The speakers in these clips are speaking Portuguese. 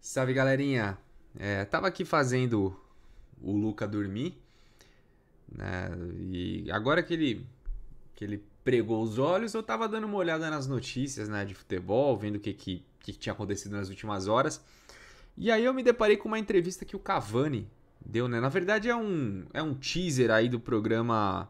Salve galerinha! É, tava aqui fazendo o Luca dormir, né? E agora que ele, que ele pregou os olhos, eu tava dando uma olhada nas notícias né, de futebol, vendo o que, que, que tinha acontecido nas últimas horas. E aí eu me deparei com uma entrevista que o Cavani deu, né? Na verdade é um, é um teaser aí do programa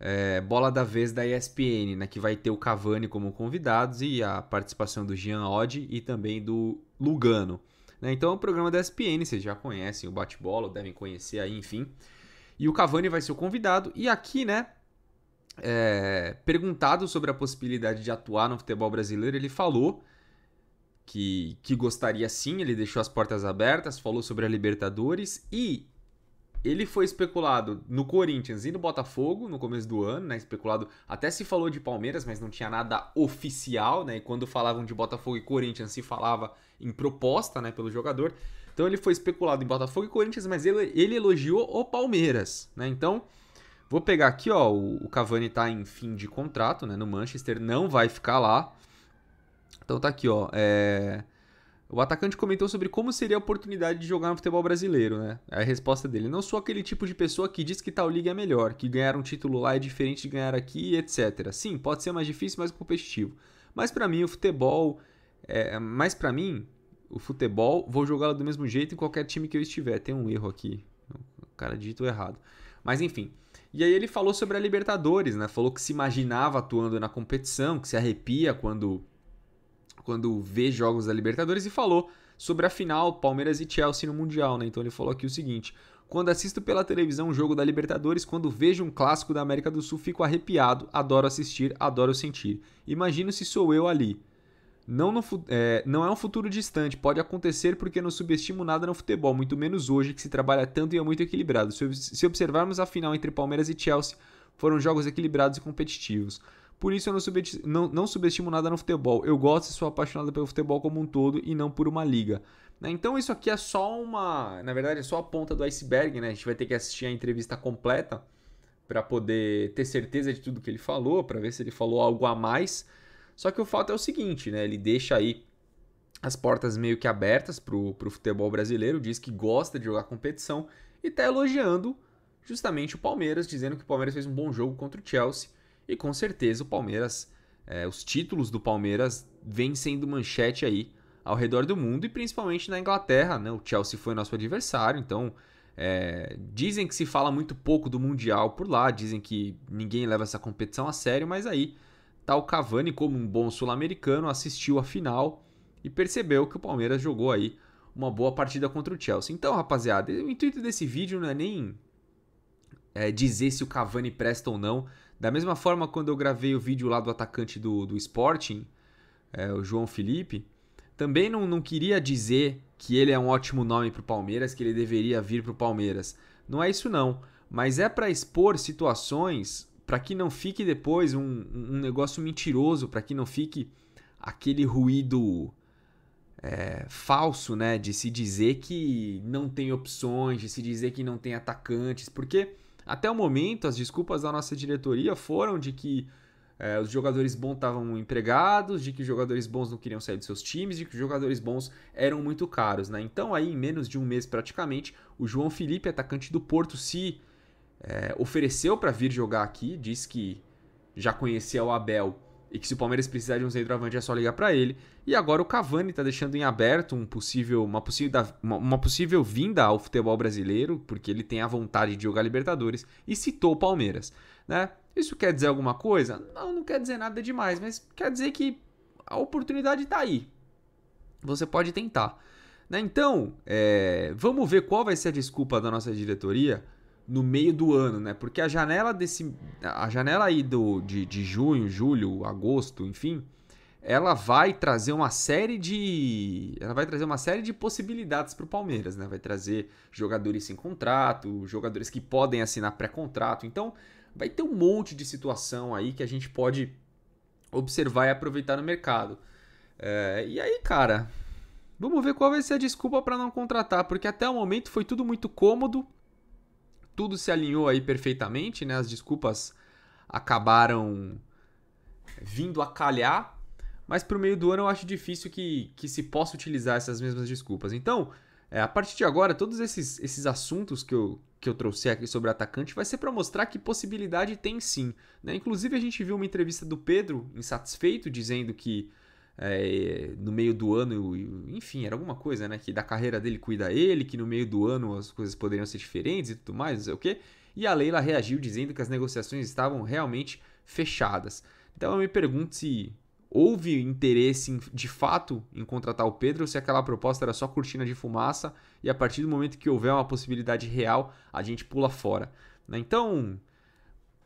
é, Bola da Vez da ESPN, né, que vai ter o Cavani como convidados e a participação do Jean Oddi e também do Lugano. Né? Então é um programa da ESPN, vocês já conhecem o bate-bola, devem conhecer aí, enfim. E o Cavani vai ser o convidado. E aqui, né, é, perguntado sobre a possibilidade de atuar no futebol brasileiro, ele falou que, que gostaria sim, ele deixou as portas abertas, falou sobre a Libertadores e ele foi especulado no Corinthians e no Botafogo no começo do ano, né? Especulado até se falou de Palmeiras, mas não tinha nada oficial, né? E quando falavam de Botafogo e Corinthians, se falava em proposta, né? Pelo jogador. Então ele foi especulado em Botafogo e Corinthians, mas ele, ele elogiou o Palmeiras, né? Então vou pegar aqui, ó, o, o Cavani tá em fim de contrato, né? No Manchester não vai ficar lá. Então tá aqui, ó. É... O atacante comentou sobre como seria a oportunidade de jogar no futebol brasileiro, né? A resposta dele: Não sou aquele tipo de pessoa que diz que tal liga é melhor, que ganhar um título lá é diferente de ganhar aqui, etc. Sim, pode ser mais difícil, mais competitivo. Mas para mim, o futebol. É, mas para mim, o futebol, vou jogá-lo do mesmo jeito em qualquer time que eu estiver. Tem um erro aqui. O cara digitou errado. Mas enfim. E aí ele falou sobre a Libertadores, né? Falou que se imaginava atuando na competição, que se arrepia quando quando vê jogos da Libertadores e falou sobre a final Palmeiras e Chelsea no Mundial, né? Então ele falou aqui o seguinte: quando assisto pela televisão um jogo da Libertadores, quando vejo um clássico da América do Sul, fico arrepiado, adoro assistir, adoro sentir. Imagino se sou eu ali. Não, no, é, não é um futuro distante, pode acontecer porque não subestimo nada no futebol, muito menos hoje que se trabalha tanto e é muito equilibrado. Se, se observarmos a final entre Palmeiras e Chelsea, foram jogos equilibrados e competitivos. Por isso eu não subestimo, não, não subestimo nada no futebol. Eu gosto e sou apaixonado pelo futebol como um todo e não por uma liga. Né? Então isso aqui é só uma, na verdade é só a ponta do iceberg, né? A gente vai ter que assistir a entrevista completa para poder ter certeza de tudo que ele falou, para ver se ele falou algo a mais. Só que o fato é o seguinte, né? Ele deixa aí as portas meio que abertas para o futebol brasileiro, diz que gosta de jogar competição e está elogiando justamente o Palmeiras, dizendo que o Palmeiras fez um bom jogo contra o Chelsea e com certeza o Palmeiras, é, os títulos do Palmeiras vêm sendo manchete aí ao redor do mundo e principalmente na Inglaterra. Né? O Chelsea foi nosso adversário, então é, dizem que se fala muito pouco do Mundial por lá, dizem que ninguém leva essa competição a sério, mas aí tá o Cavani, como um bom sul-americano, assistiu a final e percebeu que o Palmeiras jogou aí uma boa partida contra o Chelsea. Então, rapaziada, o intuito desse vídeo não é nem é, dizer se o Cavani presta ou não. Da mesma forma, quando eu gravei o vídeo lá do atacante do, do Sporting, é, o João Felipe, também não, não queria dizer que ele é um ótimo nome para o Palmeiras, que ele deveria vir para o Palmeiras. Não é isso não, mas é para expor situações para que não fique depois um, um negócio mentiroso, para que não fique aquele ruído é, falso, né, de se dizer que não tem opções, de se dizer que não tem atacantes, porque até o momento, as desculpas da nossa diretoria foram de que é, os jogadores bons estavam empregados, de que os jogadores bons não queriam sair dos seus times, de que os jogadores bons eram muito caros. Né? Então, aí, em menos de um mês praticamente, o João Felipe, atacante do Porto, se é, ofereceu para vir jogar aqui, disse que já conhecia o Abel e que se o Palmeiras precisar de um centroavante é só ligar para ele. E agora o Cavani está deixando em aberto um possível, uma, possível, uma, possível vinda ao futebol brasileiro, porque ele tem a vontade de jogar Libertadores, e citou o Palmeiras. Né? Isso quer dizer alguma coisa? Não, não quer dizer nada demais, mas quer dizer que a oportunidade está aí. Você pode tentar. Né? Então, é, vamos ver qual vai ser a desculpa da nossa diretoria no meio do ano, né? Porque a janela desse. A janela aí do, de, de junho, julho, agosto, enfim, ela vai trazer uma série de. Ela vai trazer uma série de possibilidades para o Palmeiras, né? Vai trazer jogadores sem contrato, jogadores que podem assinar pré-contrato. Então, vai ter um monte de situação aí que a gente pode observar e aproveitar no mercado. É, e aí, cara, vamos ver qual vai ser a desculpa para não contratar, porque até o momento foi tudo muito cômodo tudo se alinhou aí perfeitamente, né? As desculpas acabaram vindo a calhar, mas para o meio do ano eu acho difícil que, que se possa utilizar essas mesmas desculpas. Então, é, a partir de agora, todos esses, esses assuntos que eu, que eu trouxe aqui sobre atacante vai ser para mostrar que possibilidade tem sim. Né? Inclusive, a gente viu uma entrevista do Pedro, insatisfeito, dizendo que é, no meio do ano, enfim, era alguma coisa, né? Que da carreira dele cuida ele, que no meio do ano as coisas poderiam ser diferentes e tudo mais, não sei o quê. E a Leila reagiu dizendo que as negociações estavam realmente fechadas. Então eu me pergunto se houve interesse em, de fato em contratar o Pedro, se aquela proposta era só cortina de fumaça e a partir do momento que houver uma possibilidade real, a gente pula fora. Né? Então,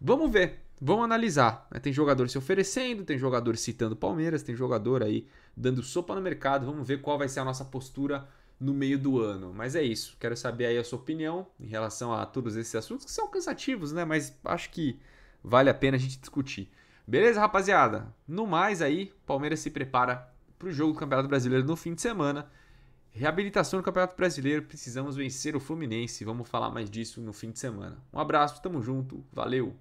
vamos ver vão analisar. Né? Tem jogador se oferecendo, tem jogador citando Palmeiras, tem jogador aí dando sopa no mercado. Vamos ver qual vai ser a nossa postura no meio do ano. Mas é isso. Quero saber aí a sua opinião em relação a todos esses assuntos que são cansativos, né? Mas acho que vale a pena a gente discutir. Beleza, rapaziada? No mais aí, Palmeiras se prepara para o jogo do Campeonato Brasileiro no fim de semana. Reabilitação do Campeonato Brasileiro, precisamos vencer o Fluminense. Vamos falar mais disso no fim de semana. Um abraço, tamo junto, valeu!